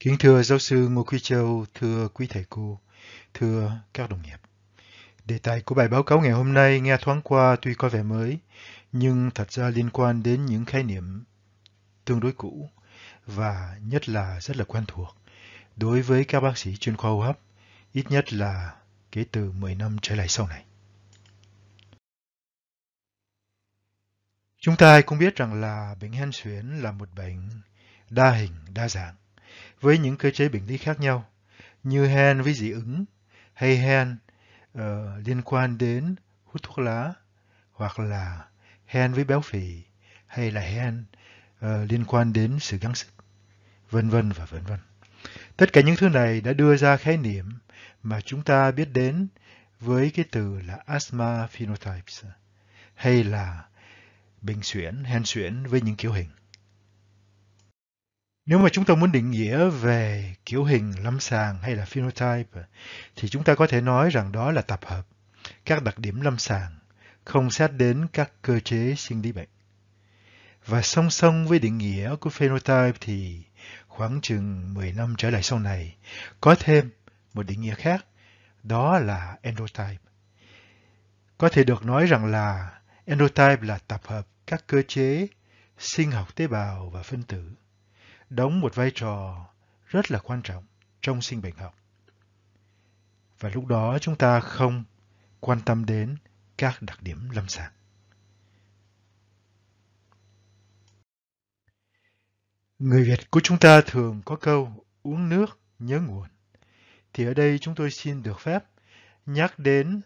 Kính thưa giáo sư Ngô Quý Châu, thưa quý thầy cô, thưa các đồng nghiệp. Đề tài của bài báo cáo ngày hôm nay nghe thoáng qua tuy có vẻ mới, nhưng thật ra liên quan đến những khái niệm tương đối cũ và nhất là rất là quen thuộc đối với các bác sĩ chuyên khoa hô hấp, ít nhất là kể từ 10 năm trở lại sau này. Chúng ta cũng biết rằng là bệnh hen suyễn là một bệnh đa hình, đa dạng với những cơ chế bệnh lý khác nhau như hen với dị ứng hay hen uh, liên quan đến hút thuốc lá hoặc là hen với béo phì hay là hen uh, liên quan đến sự gắng sức vân vân và vân vân tất cả những thứ này đã đưa ra khái niệm mà chúng ta biết đến với cái từ là asthma phenotypes hay là bệnh suyễn hen suyễn với những kiểu hình nếu mà chúng ta muốn định nghĩa về kiểu hình lâm sàng hay là phenotype thì chúng ta có thể nói rằng đó là tập hợp các đặc điểm lâm sàng không xét đến các cơ chế sinh lý bệnh. Và song song với định nghĩa của phenotype thì khoảng chừng 10 năm trở lại sau này có thêm một định nghĩa khác đó là endotype. Có thể được nói rằng là endotype là tập hợp các cơ chế sinh học tế bào và phân tử đóng một vai trò rất là quan trọng trong sinh bệnh học. Và lúc đó chúng ta không quan tâm đến các đặc điểm lâm sàng. Người Việt của chúng ta thường có câu uống nước nhớ nguồn. Thì ở đây chúng tôi xin được phép nhắc đến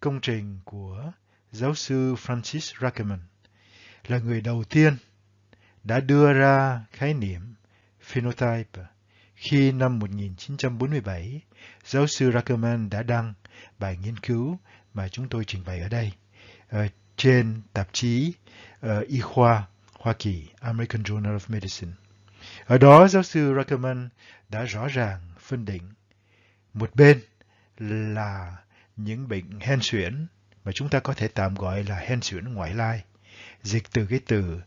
công trình của giáo sư Francis Rackerman là người đầu tiên đã đưa ra khái niệm phenotype khi năm 1947, giáo sư Rackerman đã đăng bài nghiên cứu mà chúng tôi trình bày ở đây trên tạp chí ờ, y khoa Hoa Kỳ American Journal of Medicine. Ở đó, giáo sư Rackerman đã rõ ràng phân định một bên là những bệnh hen suyễn mà chúng ta có thể tạm gọi là hen suyễn ngoại lai, dịch từ cái từ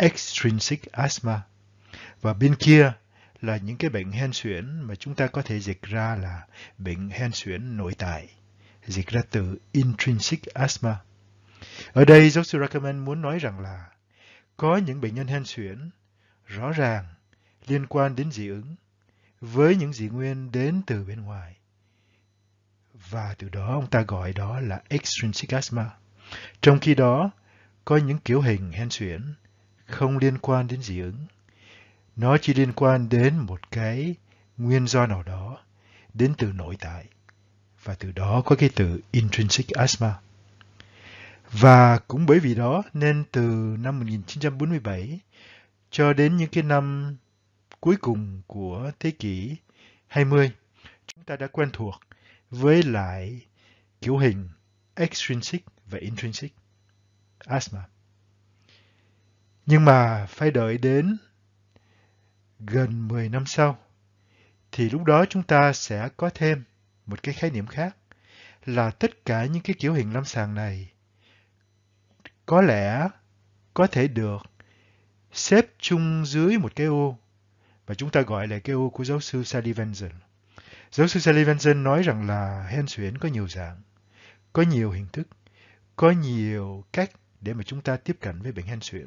extrinsic asthma. Và bên kia là những cái bệnh hen suyễn mà chúng ta có thể dịch ra là bệnh hen suyễn nội tại, dịch ra từ intrinsic asthma. Ở đây, giáo sư Rackerman muốn nói rằng là có những bệnh nhân hen suyễn rõ ràng liên quan đến dị ứng với những dị nguyên đến từ bên ngoài. Và từ đó ông ta gọi đó là extrinsic asthma. Trong khi đó, có những kiểu hình hen suyễn không liên quan đến dị ứng. Nó chỉ liên quan đến một cái nguyên do nào đó, đến từ nội tại. Và từ đó có cái từ intrinsic asthma. Và cũng bởi vì đó nên từ năm 1947 cho đến những cái năm cuối cùng của thế kỷ 20, chúng ta đã quen thuộc với lại kiểu hình extrinsic và intrinsic asthma. Nhưng mà phải đợi đến gần 10 năm sau, thì lúc đó chúng ta sẽ có thêm một cái khái niệm khác là tất cả những cái kiểu hiện lâm sàng này có lẽ có thể được xếp chung dưới một cái ô và chúng ta gọi là cái ô của giáo sư Sally Venson. Giáo sư Sally Venson nói rằng là hen suyễn có nhiều dạng, có nhiều hình thức, có nhiều cách để mà chúng ta tiếp cận với bệnh hen suyễn.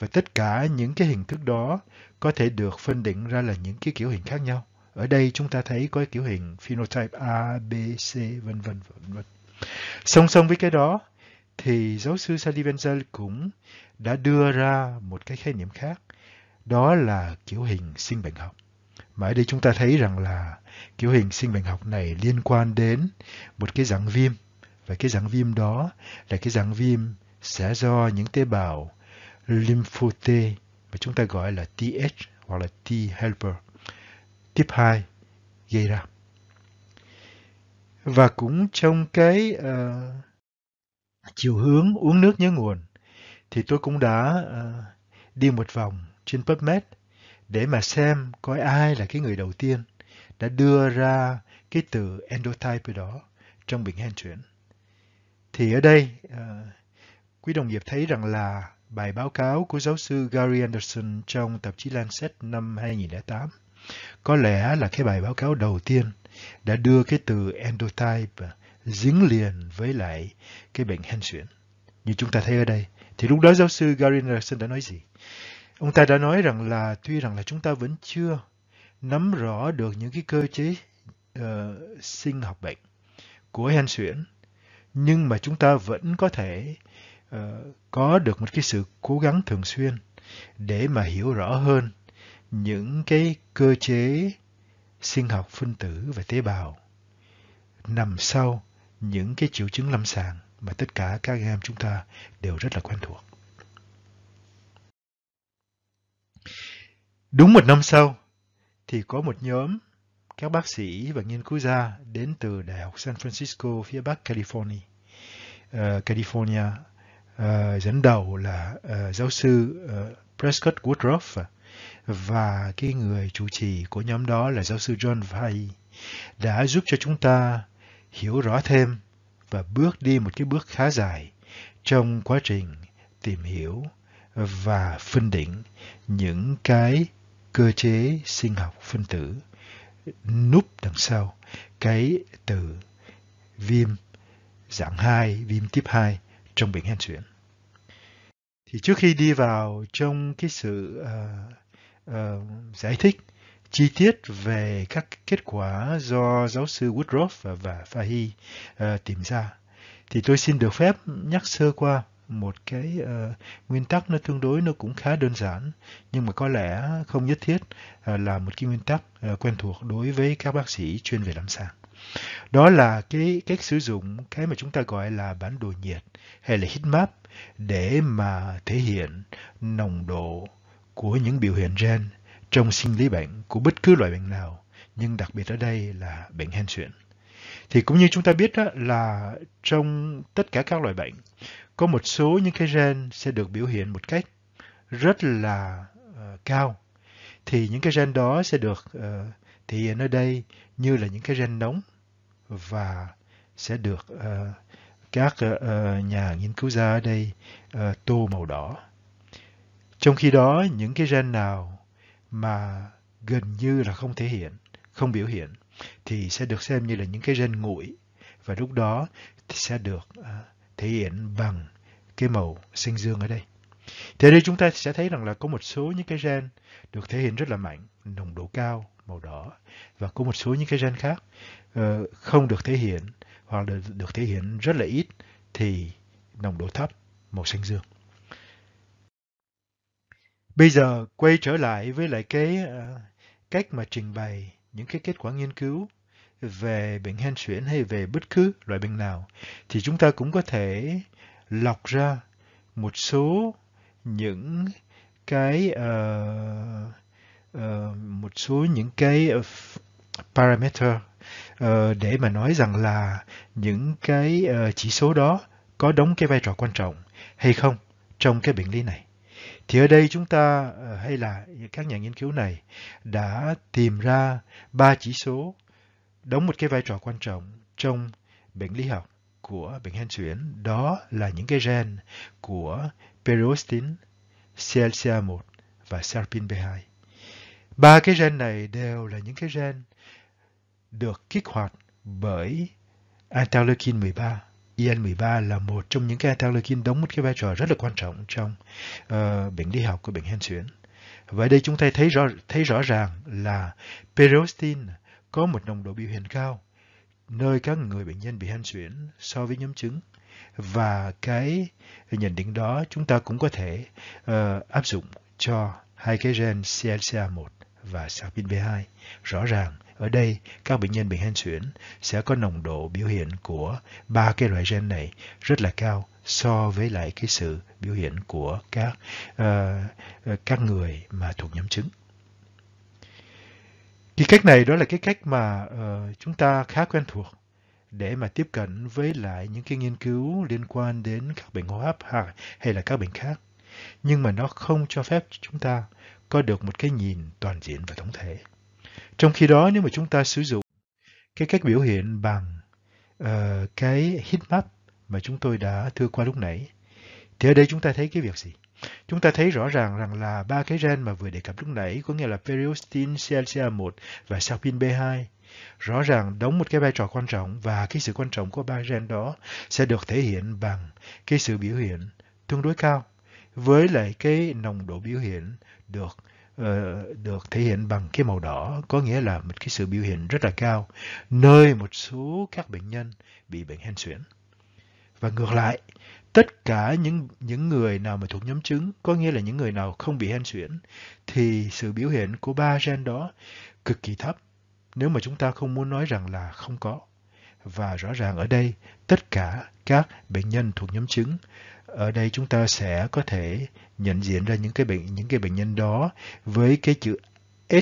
Và tất cả những cái hình thức đó có thể được phân định ra là những cái kiểu hình khác nhau. Ở đây chúng ta thấy có kiểu hình phenotype A, B, C, vân vân vân vân. Song song với cái đó thì giáo sư Sally Wenzel cũng đã đưa ra một cái khái niệm khác, đó là kiểu hình sinh bệnh học. Mà ở đây chúng ta thấy rằng là kiểu hình sinh bệnh học này liên quan đến một cái dạng viêm và cái dạng viêm đó là cái dạng viêm sẽ do những tế bào lympho T mà chúng ta gọi là TH hoặc là T helper tiếp 2 gây ra. Và cũng trong cái uh, chiều hướng uống nước nhớ nguồn thì tôi cũng đã uh, đi một vòng trên PubMed để mà xem coi ai là cái người đầu tiên đã đưa ra cái từ endotype đó trong bình hen chuyển. Thì ở đây uh, quý đồng nghiệp thấy rằng là bài báo cáo của giáo sư Gary Anderson trong tạp chí Lancet năm 2008. Có lẽ là cái bài báo cáo đầu tiên đã đưa cái từ endotype dính liền với lại cái bệnh hen suyễn. Như chúng ta thấy ở đây, thì lúc đó giáo sư Gary Anderson đã nói gì? Ông ta đã nói rằng là tuy rằng là chúng ta vẫn chưa nắm rõ được những cái cơ chế uh, sinh học bệnh của hen suyễn, nhưng mà chúng ta vẫn có thể Ờ, có được một cái sự cố gắng thường xuyên để mà hiểu rõ hơn những cái cơ chế sinh học phân tử và tế bào nằm sau những cái triệu chứng lâm sàng mà tất cả các anh em chúng ta đều rất là quen thuộc. Đúng một năm sau thì có một nhóm các bác sĩ và nghiên cứu gia đến từ Đại học San Francisco phía Bắc California, uh, California Ờ, dẫn đầu là uh, giáo sư uh, Prescott Woodruff và cái người chủ trì của nhóm đó là giáo sư John Vai đã giúp cho chúng ta hiểu rõ thêm và bước đi một cái bước khá dài trong quá trình tìm hiểu và phân định những cái cơ chế sinh học phân tử núp đằng sau cái từ viêm dạng 2, viêm tiếp 2 trong bệnh hen suyễn thì trước khi đi vào trong cái sự uh, uh, giải thích chi tiết về các kết quả do giáo sư Woodruff và, và Fahy uh, ờ, tìm ra thì tôi xin được phép nhắc sơ qua một cái uh, nguyên tắc nó tương đối nó cũng khá đơn giản nhưng mà có lẽ không nhất thiết uh, là một cái nguyên tắc uh, quen thuộc đối với các bác sĩ chuyên về lâm sàng đó là cái cách sử dụng cái mà chúng ta gọi là bản đồ nhiệt hay là heat map để mà thể hiện nồng độ của những biểu hiện gen trong sinh lý bệnh của bất cứ loại bệnh nào, nhưng đặc biệt ở đây là bệnh hen suyễn. Thì cũng như chúng ta biết đó là trong tất cả các loại bệnh, có một số những cái gen sẽ được biểu hiện một cách rất là uh, cao. Thì những cái gen đó sẽ được uh, thể hiện ở đây như là những cái gen nóng và sẽ được uh, các uh, nhà nghiên cứu gia ở đây uh, tô màu đỏ. Trong khi đó, những cái gen nào mà gần như là không thể hiện, không biểu hiện, thì sẽ được xem như là những cái gen nguội và lúc đó sẽ được uh, thể hiện bằng cái màu xanh dương ở đây. Thế đây chúng ta sẽ thấy rằng là có một số những cái gen được thể hiện rất là mạnh, nồng độ cao, màu đỏ và có một số những cái gen khác uh, không được thể hiện hoặc là được thể hiện rất là ít thì nồng độ thấp, màu xanh dương. Bây giờ quay trở lại với lại cái uh, cách mà trình bày những cái kết quả nghiên cứu về bệnh hen suyễn hay về bất cứ loại bệnh nào thì chúng ta cũng có thể lọc ra một số những cái uh, uh, một số những cái parameter uh, để mà nói rằng là những cái uh, chỉ số đó có đóng cái vai trò quan trọng hay không trong cái bệnh lý này. Thì ở đây chúng ta hay là các nhà nghiên cứu này đã tìm ra ba chỉ số đóng một cái vai trò quan trọng trong bệnh lý học của bệnh hen suyễn đó là những cái gen của periostin, CLCA1 và serpinb 2 Ba cái gen này đều là những cái gen được kích hoạt bởi interleukin 13. IL-13 là một trong những cái interleukin đóng một cái vai trò rất là quan trọng trong uh, bệnh lý học của bệnh hen suyễn. Và đây chúng ta thấy rõ, thấy rõ ràng là periostin có một nồng độ biểu hiện cao nơi các người bệnh nhân bị hen suyễn so với nhóm chứng và cái nhận định đó chúng ta cũng có thể uh, áp dụng cho hai cái gen CLCA1 và sarpin 2 Rõ ràng, ở đây các bệnh nhân bị hen suyễn sẽ có nồng độ biểu hiện của ba cái loại gen này rất là cao so với lại cái sự biểu hiện của các uh, các người mà thuộc nhóm chứng. Thì cách này đó là cái cách mà uh, chúng ta khá quen thuộc để mà tiếp cận với lại những cái nghiên cứu liên quan đến các bệnh hô hấp hay là các bệnh khác. Nhưng mà nó không cho phép chúng ta có được một cái nhìn toàn diện và tổng thể. Trong khi đó nếu mà chúng ta sử dụng cái cách biểu hiện bằng uh, cái heat map mà chúng tôi đã thưa qua lúc nãy, thì ở đây chúng ta thấy cái việc gì? Chúng ta thấy rõ ràng rằng là ba cái gen mà vừa đề cập lúc nãy, có nghĩa là periostin, CLCA1 và sarpin B2, rõ ràng đóng một cái vai trò quan trọng và cái sự quan trọng của ba gen đó sẽ được thể hiện bằng cái sự biểu hiện tương đối cao với lại cái nồng độ biểu hiện được ờ, được thể hiện bằng cái màu đỏ có nghĩa là một cái sự biểu hiện rất là cao nơi một số các bệnh nhân bị bệnh hen suyễn và ngược lại tất cả những những người nào mà thuộc nhóm chứng có nghĩa là những người nào không bị hen suyễn thì sự biểu hiện của ba gen đó cực kỳ thấp nếu mà chúng ta không muốn nói rằng là không có. Và rõ ràng ở đây, tất cả các bệnh nhân thuộc nhóm chứng, ở đây chúng ta sẽ có thể nhận diện ra những cái bệnh những cái bệnh nhân đó với cái chữ H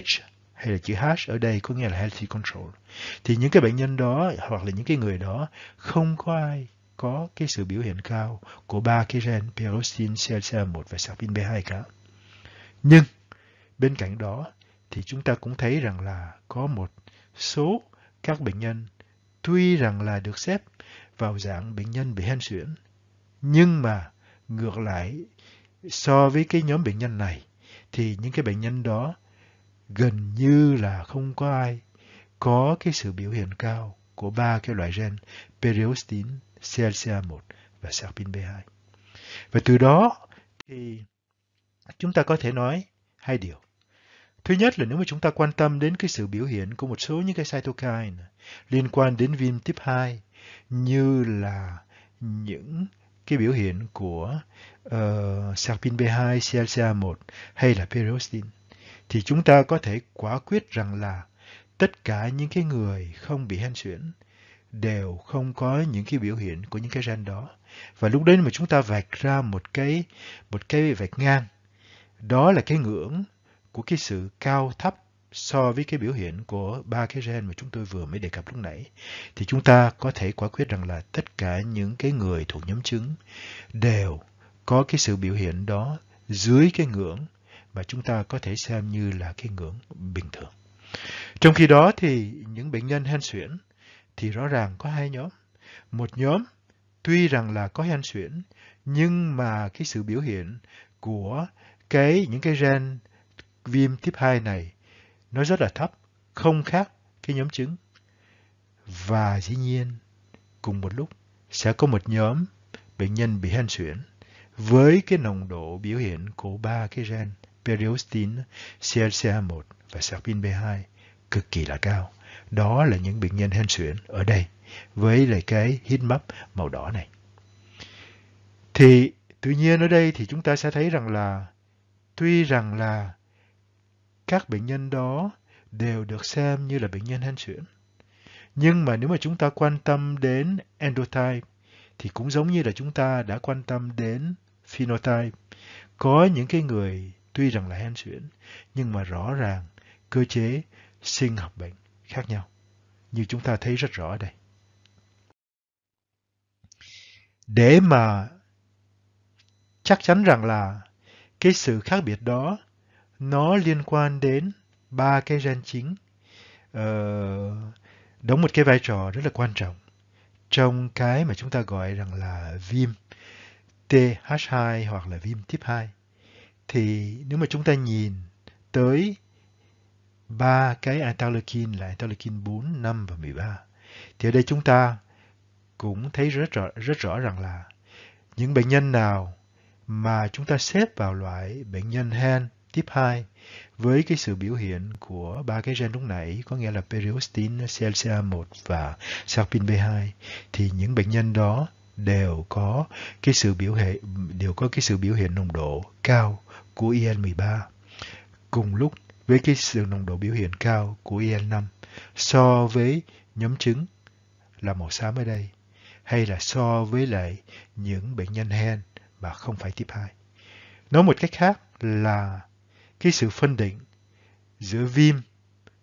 hay là chữ H ở đây có nghĩa là healthy control. Thì những cái bệnh nhân đó hoặc là những cái người đó không có ai có cái sự biểu hiện cao của ba cái gen pyroxene, CLCA1 và sarpin B2 cả. Nhưng bên cạnh đó thì chúng ta cũng thấy rằng là có một số các bệnh nhân tuy rằng là được xếp vào dạng bệnh nhân bị hen suyễn, nhưng mà ngược lại so với cái nhóm bệnh nhân này thì những cái bệnh nhân đó gần như là không có ai có cái sự biểu hiện cao của ba cái loại gen periostin, CLCA1 và sarpin B2. Và từ đó thì chúng ta có thể nói hai điều. Thứ nhất là nếu mà chúng ta quan tâm đến cái sự biểu hiện của một số những cái cytokine liên quan đến viêm tiếp 2 như là những cái biểu hiện của uh, serpin B2, CLCA1 hay là periostin thì chúng ta có thể quả quyết rằng là tất cả những cái người không bị hen suyễn đều không có những cái biểu hiện của những cái gen đó và lúc đấy mà chúng ta vạch ra một cái một cái vạch ngang đó là cái ngưỡng của cái sự cao thấp so với cái biểu hiện của ba cái gen mà chúng tôi vừa mới đề cập lúc nãy thì chúng ta có thể quả quyết rằng là tất cả những cái người thuộc nhóm chứng đều có cái sự biểu hiện đó dưới cái ngưỡng mà chúng ta có thể xem như là cái ngưỡng bình thường. Trong khi đó thì những bệnh nhân hen suyễn thì rõ ràng có hai nhóm. Một nhóm tuy rằng là có hen suyễn nhưng mà cái sự biểu hiện của cái những cái gen viêm tiếp 2 này nó rất là thấp, không khác cái nhóm trứng. Và dĩ nhiên, cùng một lúc sẽ có một nhóm bệnh nhân bị hen suyễn với cái nồng độ biểu hiện của ba cái gen periostin, CLCA1 và serpin B2 cực kỳ là cao. Đó là những bệnh nhân hen suyễn ở đây với lại cái hít mấp màu đỏ này. Thì tự nhiên ở đây thì chúng ta sẽ thấy rằng là tuy rằng là các bệnh nhân đó đều được xem như là bệnh nhân hen suyễn. Nhưng mà nếu mà chúng ta quan tâm đến endotype thì cũng giống như là chúng ta đã quan tâm đến phenotype. Có những cái người tuy rằng là hen suyễn nhưng mà rõ ràng cơ chế sinh học bệnh khác nhau như chúng ta thấy rất rõ ở đây. Để mà chắc chắn rằng là cái sự khác biệt đó nó liên quan đến ba cái gen chính uh, đóng một cái vai trò rất là quan trọng trong cái mà chúng ta gọi rằng là viêm TH2 hoặc là viêm tiếp 2. Thì nếu mà chúng ta nhìn tới ba cái interleukin là interleukin 4, 5 và 13 thì ở đây chúng ta cũng thấy rất rõ, rất rõ rằng là những bệnh nhân nào mà chúng ta xếp vào loại bệnh nhân hen Tiếp hai, với cái sự biểu hiện của ba cái gen lúc nãy, có nghĩa là periostin, CLCA1 và sarpin B2, thì những bệnh nhân đó đều có cái sự biểu hiện đều có cái sự biểu hiện nồng độ cao của e IL13 cùng lúc với cái sự nồng độ biểu hiện cao của IL5 e so với nhóm chứng là màu xám ở đây hay là so với lại những bệnh nhân hen mà không phải tiếp 2. Nói một cách khác là cái sự phân định giữa viêm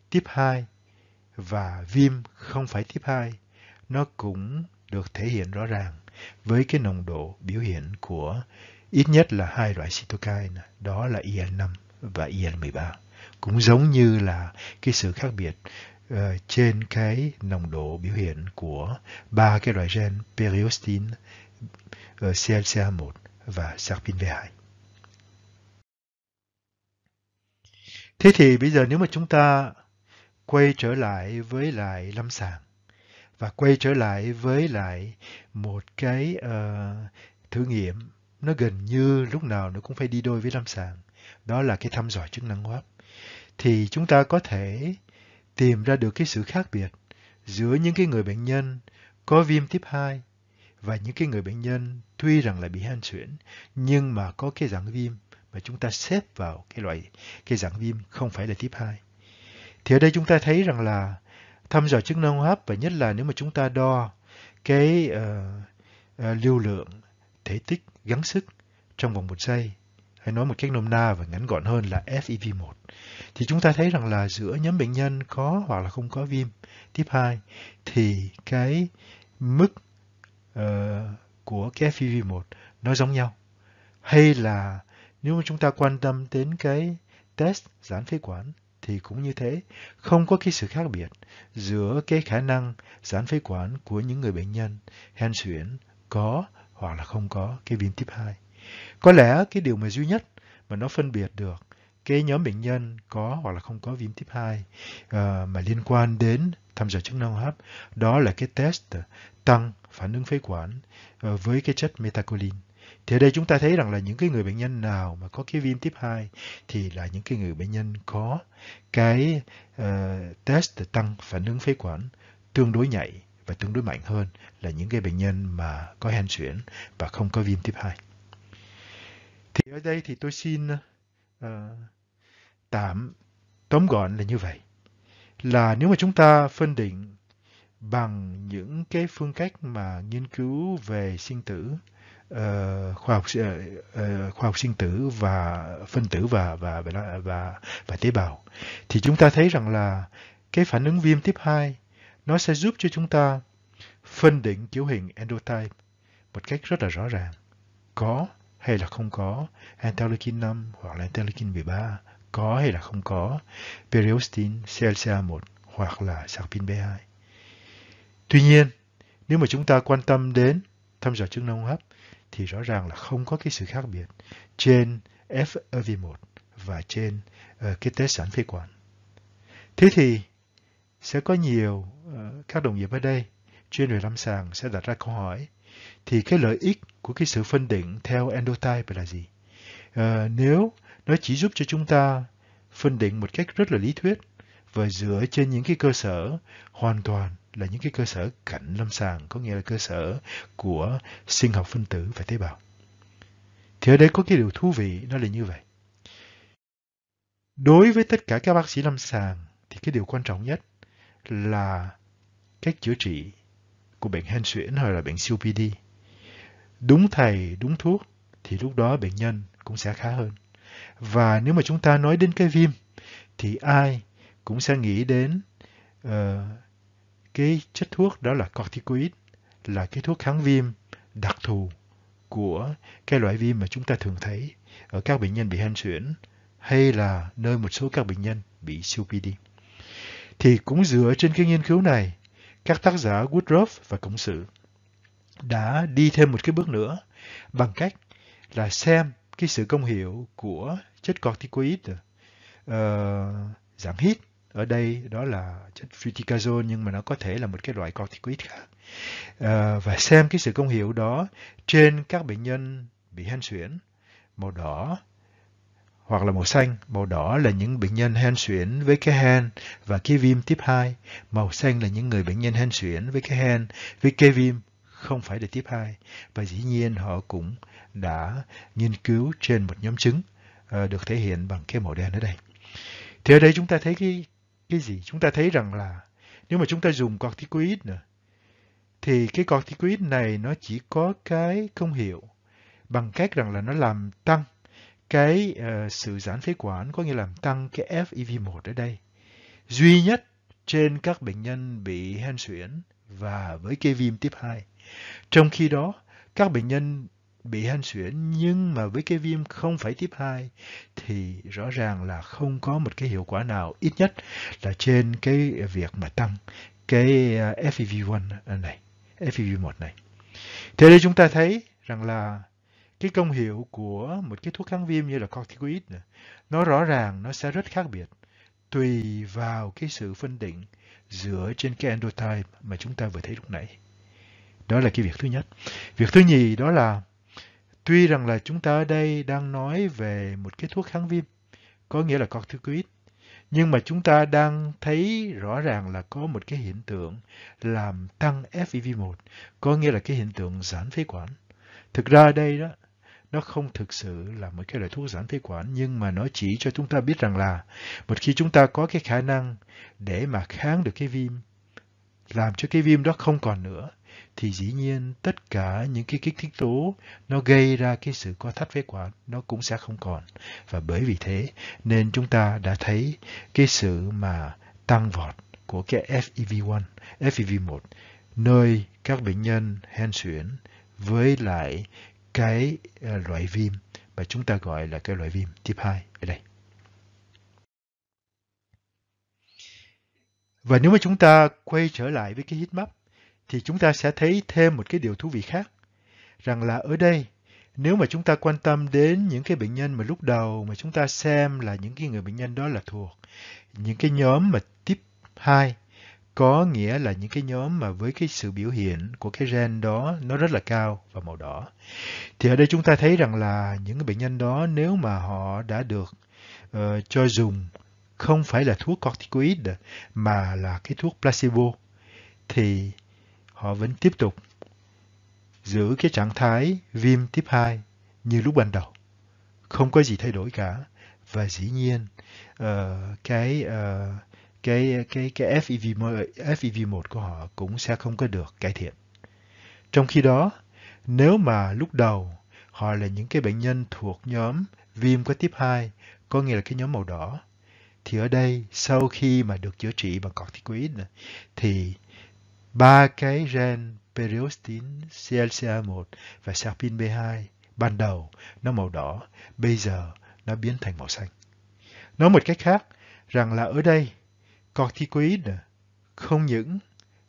tiếp 2 và viêm không phải tiếp 2 nó cũng được thể hiện rõ ràng với cái nồng độ biểu hiện của ít nhất là hai loại cytokine đó là IL5 e và e IL13 cũng giống như là cái sự khác biệt uh, trên cái nồng độ biểu hiện của ba cái loại gen periostin uh, ờ, CLCA1 và sarpin V2 Thế thì bây giờ nếu mà chúng ta quay trở lại với lại lâm sàng và quay trở lại với lại một cái uh, thử nghiệm nó gần như lúc nào nó cũng phải đi đôi với lâm sàng đó là cái thăm dò chức năng hô hấp thì chúng ta có thể tìm ra được cái sự khác biệt giữa những cái người bệnh nhân có viêm tiếp 2 và những cái người bệnh nhân tuy rằng là bị hen suyễn nhưng mà có cái dạng viêm và chúng ta xếp vào cái loại cái dạng viêm không phải là tiếp 2. Thì ở đây chúng ta thấy rằng là thăm dò chức năng hô hấp và nhất là nếu mà chúng ta đo cái uh, uh, lưu lượng thể tích gắn sức trong vòng một giây hay nói một cách nôm na và ngắn gọn hơn là FEV1 thì chúng ta thấy rằng là giữa nhóm bệnh nhân có hoặc là không có viêm tiếp 2 thì cái mức uh, của cái FEV1 nó giống nhau hay là nếu mà chúng ta quan tâm đến cái test giãn phế quản thì cũng như thế, không có cái sự khác biệt giữa cái khả năng giãn phế quản của những người bệnh nhân hen suyễn có hoặc là không có cái viêm tiếp 2. Có lẽ cái điều mà duy nhất mà nó phân biệt được cái nhóm bệnh nhân có hoặc là không có viêm tiếp 2 uh, ờ, mà liên quan đến thăm dò chức năng hô hấp đó là cái test tăng phản ứng phế quản uh, với cái chất metacolin. Thì ở đây chúng ta thấy rằng là những cái người bệnh nhân nào mà có cái viêm tiếp 2 thì là những cái người bệnh nhân có cái uh, test tăng phản ứng phế quản tương đối nhạy và tương đối mạnh hơn là những cái bệnh nhân mà có hen suyễn và không có viêm tiếp 2. Thì ở đây thì tôi xin uh, tạm tóm gọn là như vậy. Là nếu mà chúng ta phân định bằng những cái phương cách mà nghiên cứu về sinh tử Ờ, khoa học ờ, khoa học sinh tử và phân tử và và và và, và tế bào thì chúng ta thấy rằng là cái phản ứng viêm tiếp 2 nó sẽ giúp cho chúng ta phân định kiểu hình endotype một cách rất là rõ ràng có hay là không có interleukin 5 hoặc là interleukin 13 có hay là không có periostin CLCA1 hoặc là sarpin B2 tuy nhiên nếu mà chúng ta quan tâm đến thăm dò chức năng hô hấp thì rõ ràng là không có cái sự khác biệt trên FEV1 và trên uh, cái test sản phế quản. Thế thì sẽ có nhiều uh, các đồng nghiệp ở đây chuyên về lâm sàng sẽ đặt ra câu hỏi thì cái lợi ích của cái sự phân định theo endotype là gì? Uh, nếu nó chỉ giúp cho chúng ta phân định một cách rất là lý thuyết và dựa trên những cái cơ sở hoàn toàn là những cái cơ sở cạnh lâm sàng, có nghĩa là cơ sở của sinh học phân tử và tế bào. Thì ở đây có cái điều thú vị, nó là như vậy. Đối với tất cả các bác sĩ lâm sàng, thì cái điều quan trọng nhất là cách chữa trị của bệnh hen suyễn hay là bệnh COPD. Đúng thầy, đúng thuốc, thì lúc đó bệnh nhân cũng sẽ khá hơn. Và nếu mà chúng ta nói đến cái viêm, thì ai cũng sẽ nghĩ đến uh, cái chất thuốc đó là corticoid là cái thuốc kháng viêm đặc thù của cái loại viêm mà chúng ta thường thấy ở các bệnh nhân bị hen suyễn hay là nơi một số các bệnh nhân bị COPD. Thì cũng dựa trên cái nghiên cứu này, các tác giả Woodruff và Cộng sự đã đi thêm một cái bước nữa bằng cách là xem cái sự công hiệu của chất corticoid uh, ờ, giảm hít ở đây đó là chất fluticasone nhưng mà nó có thể là một cái loại corticoid khác à, và xem cái sự công hiệu đó trên các bệnh nhân bị hen suyễn màu đỏ hoặc là màu xanh. Màu đỏ là những bệnh nhân hen suyễn với cái hen và cái viêm tiếp 2. Màu xanh là những người bệnh nhân hen suyễn với cái hen với cái viêm không phải là tiếp 2. Và dĩ nhiên họ cũng đã nghiên cứu trên một nhóm chứng ờ, được thể hiện bằng cái màu đen ở đây. Thì ở đây chúng ta thấy cái cái gì? Chúng ta thấy rằng là nếu mà chúng ta dùng corticoid nữa, thì cái corticoid này nó chỉ có cái công hiệu bằng cách rằng là nó làm tăng cái uh, sự giãn phế quản, có nghĩa là làm tăng cái FEV1 ở đây. Duy nhất trên các bệnh nhân bị hen suyễn và với cái viêm tiếp 2. Trong khi đó, các bệnh nhân bị hen suyễn nhưng mà với cái viêm không phải tiếp 2 thì rõ ràng là không có một cái hiệu quả nào ít nhất là trên cái việc mà tăng cái ờ, FEV1 này, FEV1 này. Thế đây chúng ta thấy rằng là cái công hiệu của một cái thuốc kháng viêm như là corticoid này nó rõ ràng nó sẽ rất khác biệt tùy vào cái sự phân định dựa trên cái endotype mà chúng ta vừa thấy lúc nãy. Đó là cái việc thứ nhất. Việc thứ nhì đó là Tuy rằng là chúng ta ở đây đang nói về một cái thuốc kháng viêm, có nghĩa là corticoid, nhưng mà chúng ta đang thấy rõ ràng là có một cái hiện tượng làm tăng FEV1, có nghĩa là cái hiện tượng giãn phế quản. Thực ra đây đó, nó không thực sự là một cái loại thuốc giãn phế quản nhưng mà nó chỉ cho chúng ta biết rằng là một khi chúng ta có cái khả năng để mà kháng được cái viêm làm cho cái viêm đó không còn nữa thì dĩ nhiên tất cả những cái kích thích tố nó gây ra cái sự co thắt phế quản nó cũng sẽ không còn và bởi vì thế nên chúng ta đã thấy cái sự mà tăng vọt của cái FEV1, FEV1 nơi các bệnh nhân hen suyễn với lại cái à, loại viêm mà chúng ta gọi là cái loại viêm type 2 ở đây. Và nếu mà chúng ta quay trở lại với cái heatmap thì chúng ta sẽ thấy thêm một cái điều thú vị khác. Rằng là ở đây, nếu mà chúng ta quan tâm đến những cái bệnh nhân mà lúc đầu mà chúng ta xem là những cái người bệnh nhân đó là thuộc những cái nhóm mà tiếp 2 có nghĩa là những cái nhóm mà với cái sự biểu hiện của cái gen đó nó rất là cao và màu đỏ. Thì ở đây chúng ta thấy rằng là những cái bệnh nhân đó nếu mà họ đã được uh, cho dùng không phải là thuốc corticoid mà là cái thuốc placebo thì họ vẫn tiếp tục giữ cái trạng thái viêm tiếp 2 như lúc ban đầu. Không có gì thay đổi cả và dĩ nhiên uh, cái uh, cái cái cái FEV FEV1 của họ cũng sẽ không có được cải thiện. Trong khi đó, nếu mà lúc đầu họ là những cái bệnh nhân thuộc nhóm viêm có tiếp 2, có nghĩa là cái nhóm màu đỏ, thì ở đây sau khi mà được chữa trị bằng corticoid thì ba cái gen periostin CLCA1 và serpin B2 ban đầu nó màu đỏ, bây giờ nó biến thành màu xanh. Nói một cách khác rằng là ở đây corticoid không những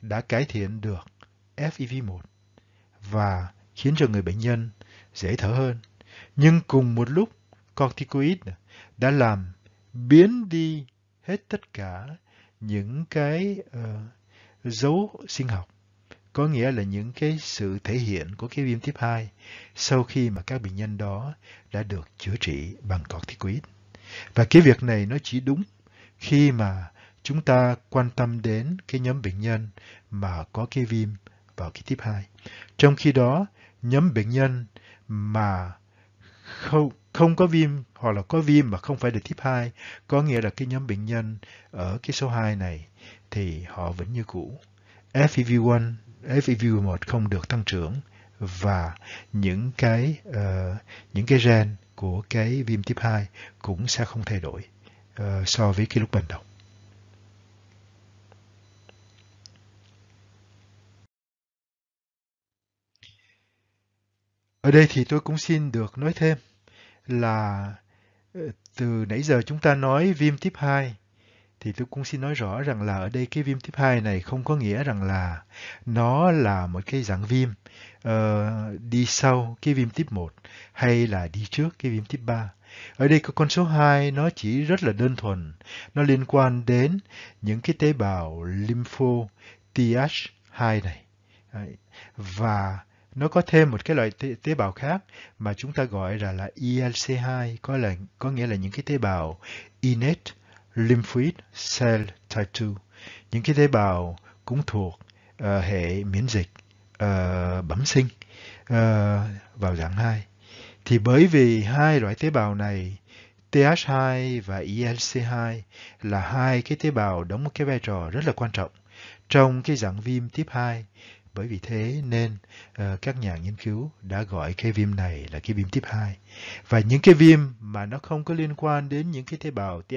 đã cải thiện được FEV1 và khiến cho người bệnh nhân dễ thở hơn, nhưng cùng một lúc corticoid đã làm biến đi hết tất cả những cái uh, dấu sinh học có nghĩa là những cái sự thể hiện của cái viêm tiếp 2 sau khi mà các bệnh nhân đó đã được chữa trị bằng corticoid. Và cái việc này nó chỉ đúng khi mà chúng ta quan tâm đến cái nhóm bệnh nhân mà có cái viêm vào cái tiếp 2. Trong khi đó, nhóm bệnh nhân mà không không có viêm hoặc là có viêm mà không phải là tiếp 2, có nghĩa là cái nhóm bệnh nhân ở cái số 2 này thì họ vẫn như cũ. FEV1, FEV1 không được tăng trưởng và những cái uh, những cái gen của cái viêm tiếp 2 cũng sẽ không thay đổi uh, so với cái lúc ban đầu. Ở đây thì tôi cũng xin được nói thêm là ờ, từ nãy giờ chúng ta nói viêm tiếp 2 thì tôi cũng xin nói rõ rằng là ở đây cái viêm tiếp 2 này không có nghĩa rằng là nó là một cái dạng viêm uh, đi sau cái viêm tiếp 1 hay là đi trước cái viêm tiếp 3. Ở đây có con số 2 nó chỉ rất là đơn thuần, nó liên quan đến những cái tế bào lympho TH2 này. Và nó có thêm một cái loại tế, tế bào khác mà chúng ta gọi là e là ILC2 có là có nghĩa là những cái tế bào innate lymphoid cell type 2. Những cái tế bào cũng thuộc uh, hệ miễn dịch uh, bẩm sinh uh, vào dạng 2. Thì bởi vì hai loại tế bào này TH2 và e ILC2 là hai cái tế bào đóng một cái vai trò rất là quan trọng trong cái dạng viêm tiếp 2 bởi vì thế nên uh, các nhà nghiên cứu đã gọi cái viêm này là cái viêm tiếp 2. Và những cái viêm mà nó không có liên quan đến những cái tế bào th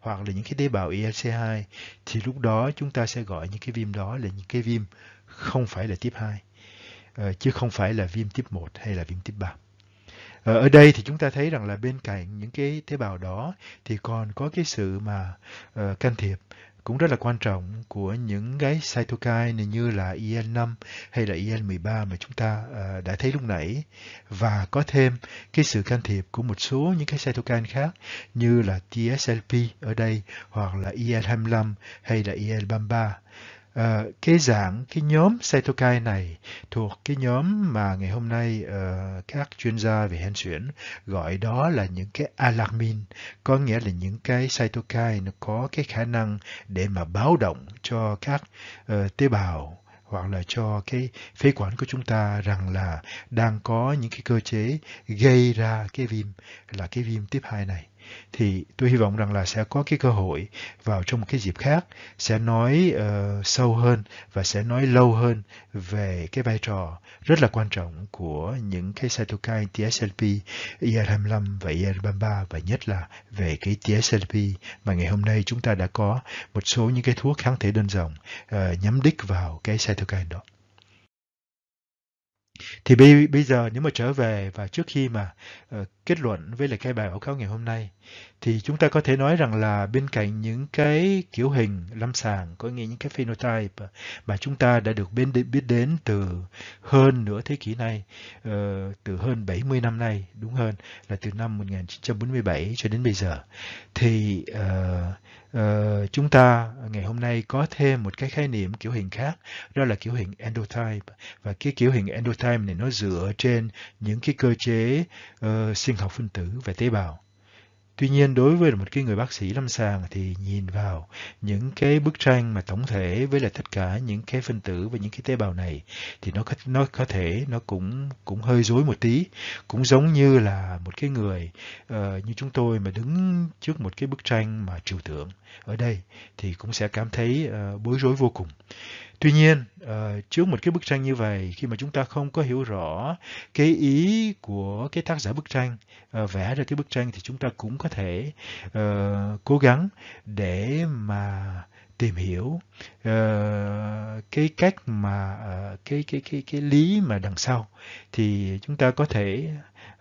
hoặc là những cái tế bào ELC2 thì lúc đó chúng ta sẽ gọi những cái viêm đó là những cái viêm không phải là tiếp 2 uh, ờ, chứ không phải là viêm tiếp 1 hay là viêm tiếp 3. Ờ, ở đây thì chúng ta thấy rằng là bên cạnh những cái tế bào đó thì còn có cái sự mà uh, can thiệp cũng rất là quan trọng của những cái cytokine như là IL-5 e hay là e IL-13 mà chúng ta uh, đã thấy lúc nãy và có thêm cái sự can thiệp của một số những cái cytokine khác như là TSLP ở đây hoặc là e IL-25 hay là IL-33 Uh, cái dạng cái nhóm cytokine này thuộc cái nhóm mà ngày hôm nay uh, các chuyên gia về hen suyễn gọi đó là những cái alarmin có nghĩa là những cái cytokine nó có cái khả năng để mà báo động cho các uh, tế bào hoặc là cho cái phế quản của chúng ta rằng là đang có những cái cơ chế gây ra cái viêm là cái viêm tiếp 2 này thì tôi hy vọng rằng là sẽ có cái cơ hội vào trong một cái dịp khác sẽ nói uh, sâu hơn và sẽ nói lâu hơn về cái vai trò rất là quan trọng của những cái cytokine TSLP IL-25 và e IL-33 và nhất là về cái TSLP mà ngày hôm nay chúng ta đã có một số những cái thuốc kháng thể đơn dòng uh, nhắm đích vào cái cytokine đó. Thì bây, bây giờ nếu mà trở về và trước khi mà uh, kết luận với lại cái bài báo cáo ngày hôm nay thì chúng ta có thể nói rằng là bên cạnh những cái kiểu hình lâm sàng có nghĩa những cái phenotype mà chúng ta đã được biết đến, biết đến từ hơn nửa thế kỷ nay uh, từ hơn 70 năm nay đúng hơn là từ năm 1947 cho đến bây giờ thì uh, Ờ, chúng ta ngày hôm nay có thêm một cái khái niệm kiểu hình khác, đó là kiểu hình endotype. Và cái kiểu hình endotype này nó dựa trên những cái cơ chế uh, sinh học phân tử về tế bào. Tuy nhiên đối với một cái người bác sĩ lâm sàng thì nhìn vào những cái bức tranh mà tổng thể với lại tất cả những cái phân tử và những cái tế bào này thì nó có, nó có thể nó cũng cũng hơi rối một tí, cũng giống như là một cái người uh, như chúng tôi mà đứng trước một cái bức tranh mà trừu tượng ở đây thì cũng sẽ cảm thấy uh, bối rối vô cùng. Tuy nhiên, ờ, trước một cái bức tranh như vậy, khi mà chúng ta không có hiểu rõ cái ý của cái tác giả bức tranh, ờ, vẽ ra cái bức tranh thì chúng ta cũng có thể ờ, cố gắng để mà tìm hiểu uh, cái cách mà uh, cái cái cái cái lý mà đằng sau thì chúng ta có thể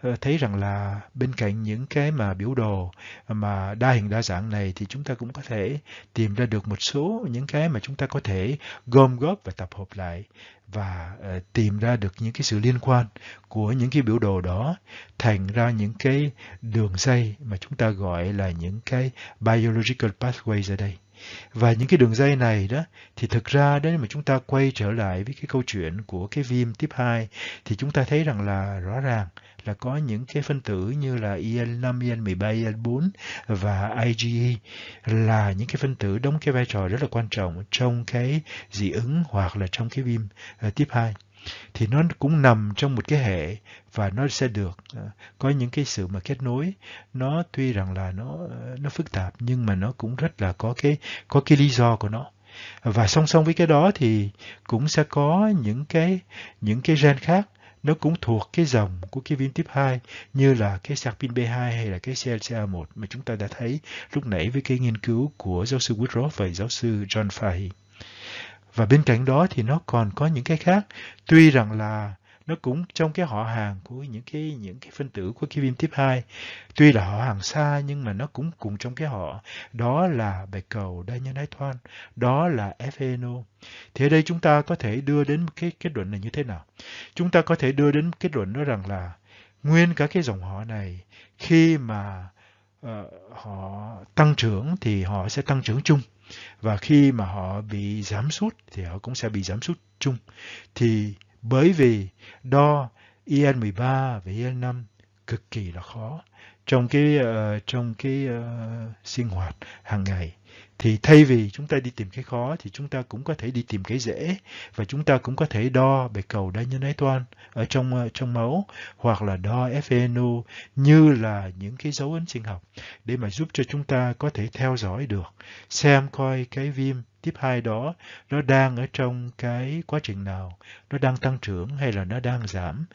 Ờ, thấy rằng là bên cạnh những cái mà biểu đồ mà đa hình đa dạng này thì chúng ta cũng có thể tìm ra được một số những cái mà chúng ta có thể gom góp và tập hợp lại và ờ, tìm ra được những cái sự liên quan của những cái biểu đồ đó thành ra những cái đường dây mà chúng ta gọi là những cái biological pathways ở đây và những cái đường dây này đó thì thực ra đến mà chúng ta quay trở lại với cái câu chuyện của cái viêm tiếp 2 thì chúng ta thấy rằng là rõ ràng là có những cái phân tử như là IL5, IL13, IL4 và IgE là những cái phân tử đóng cái vai trò rất là quan trọng trong cái dị ứng hoặc là trong cái viêm ờ, tiếp 2 thì nó cũng nằm trong một cái hệ và nó sẽ được ờ, có những cái sự mà kết nối nó tuy rằng là nó ờ, nó phức tạp nhưng mà nó cũng rất là có cái có cái lý do của nó và song song với cái đó thì cũng sẽ có những cái những cái gen khác nó cũng thuộc cái dòng của cái viên tiếp 2 như là cái sạc pin B2 hay là cái CLCA1 mà chúng ta đã thấy lúc nãy với cái nghiên cứu của giáo sư Woodrow và giáo sư John Fahey. Và bên cạnh đó thì nó còn có những cái khác. Tuy rằng là nó cũng trong cái họ hàng của những cái những cái phân tử của cái viêm tiếp 2 tuy là họ hàng xa nhưng mà nó cũng cùng trong cái họ đó là bạch cầu đa nhân ái thoan đó là FeNO thế đây chúng ta có thể đưa đến cái kết luận này như thế nào chúng ta có thể đưa đến kết luận đó rằng là nguyên cả cái dòng họ này khi mà uh, họ tăng trưởng thì họ sẽ tăng trưởng chung và khi mà họ bị giảm sút thì họ cũng sẽ bị giảm sút chung thì bởi vì đo IN13 và IN5 cực kỳ là khó trong cái uh, trong cái uh, sinh hoạt hàng ngày thì thay vì chúng ta đi tìm cái khó thì chúng ta cũng có thể đi tìm cái dễ và chúng ta cũng có thể đo bạch cầu đa nhân ái toan ở trong ờ, trong máu hoặc là đo FeNO như là những cái dấu ấn sinh học để mà giúp cho chúng ta có thể theo dõi được xem coi cái viêm tiếp hai đó nó đang ở trong cái quá trình nào nó đang tăng trưởng hay là nó đang giảm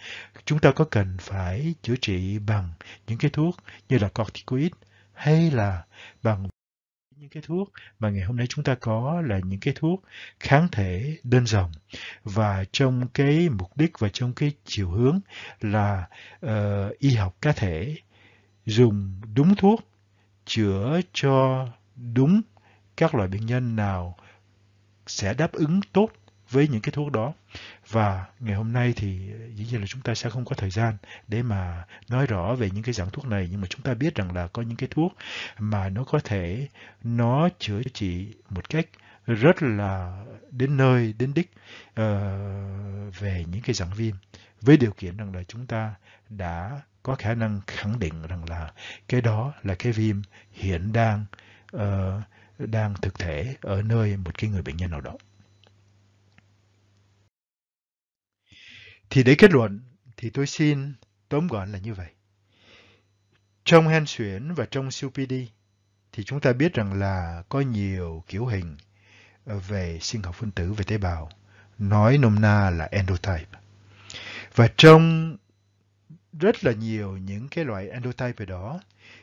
chúng ta có cần phải chữa trị bằng những cái thuốc như là corticoid hay là bằng những cái thuốc mà ngày hôm nay chúng ta có là những cái thuốc kháng thể đơn dòng và trong cái mục đích và trong cái chiều hướng là uh, y học cá thể dùng đúng thuốc chữa cho đúng các loại bệnh nhân nào sẽ đáp ứng tốt với những cái thuốc đó và ngày hôm nay thì ờ, dĩ nhiên là chúng ta sẽ không có thời gian để mà nói rõ về những cái dạng thuốc này nhưng mà chúng ta biết rằng là có những cái thuốc mà nó có thể nó chữa trị một cách rất là đến nơi đến đích uh, về những cái dạng viêm với điều kiện rằng là chúng ta đã có khả năng khẳng định rằng là cái đó là cái viêm hiện đang uh, đang thực thể ở nơi một cái người bệnh nhân nào đó. Thì để kết luận, thì tôi xin tóm gọn là như vậy. Trong hen xuyển và trong siêu PD thì chúng ta biết rằng là có nhiều kiểu hình về sinh học phân tử về tế bào, nói nôm na là endotype. Và trong rất là nhiều những cái loại endotype về đó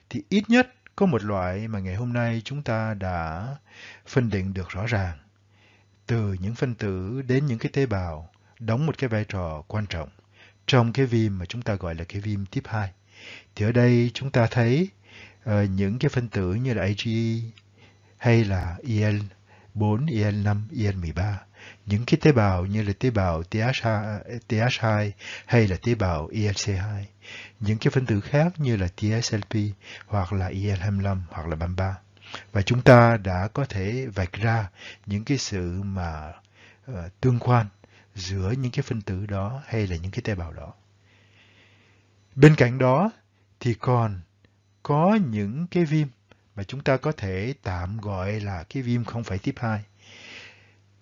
thì ít nhất có một loại mà ngày hôm nay chúng ta đã phân định được rõ ràng từ những phân tử đến những cái tế bào đóng một cái vai trò quan trọng trong cái viêm mà chúng ta gọi là cái viêm tiếp 2. Thì ở đây chúng ta thấy uh, những cái phân tử như là IgE hay là IL4, IL5, IL13. Những cái tế bào như là tế bào TH2, hay là tế bào ILC2. Những cái phân tử khác như là TSLP hoặc là IL25 hoặc là 33. Và chúng ta đã có thể vạch ra những cái sự mà uh, tương quan giữa những cái phân tử đó hay là những cái tế bào đó. Bên cạnh đó thì còn có những cái viêm mà chúng ta có thể tạm gọi là cái viêm không phải tiếp 2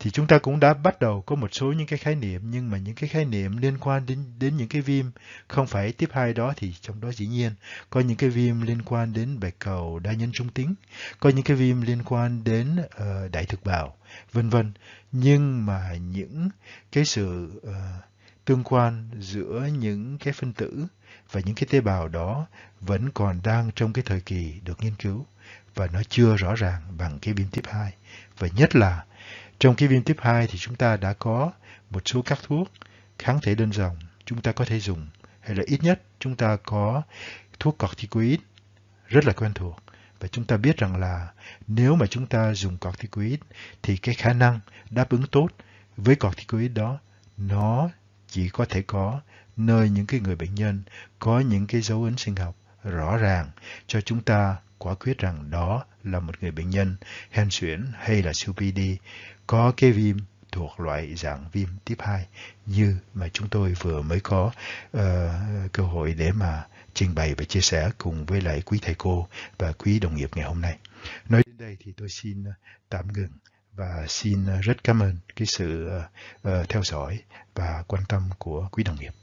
thì chúng ta cũng đã bắt đầu có một số những cái khái niệm nhưng mà những cái khái niệm liên quan đến đến những cái viêm không phải tiếp hai đó thì trong đó dĩ nhiên có những cái viêm liên quan đến bạch cầu đa nhân trung tính có những cái viêm liên quan đến uh, đại thực bào vân vân nhưng mà những cái sự uh, tương quan giữa những cái phân tử và những cái tế bào đó vẫn còn đang trong cái thời kỳ được nghiên cứu và nó chưa rõ ràng bằng cái viêm tiếp 2 và nhất là trong cái viêm tiếp 2 thì chúng ta đã có một số các thuốc kháng thể đơn dòng chúng ta có thể dùng hay là ít nhất chúng ta có thuốc corticoid rất là quen thuộc và chúng ta biết rằng là nếu mà chúng ta dùng corticoid thì cái khả năng đáp ứng tốt với corticoid đó nó chỉ có thể có nơi những cái người bệnh nhân có những cái dấu ấn sinh học rõ ràng cho chúng ta quả quyết rằng đó là một người bệnh nhân hen suyễn hay là COPD có cái viêm thuộc loại dạng viêm tiếp 2 như mà chúng tôi vừa mới có uh, cơ hội để mà trình bày và chia sẻ cùng với lại quý thầy cô và quý đồng nghiệp ngày hôm nay. Nói đến đây thì tôi xin ờ, tạm ngừng và xin ờ, rất cảm ơn cái sự uh, theo dõi và quan tâm của quý đồng nghiệp.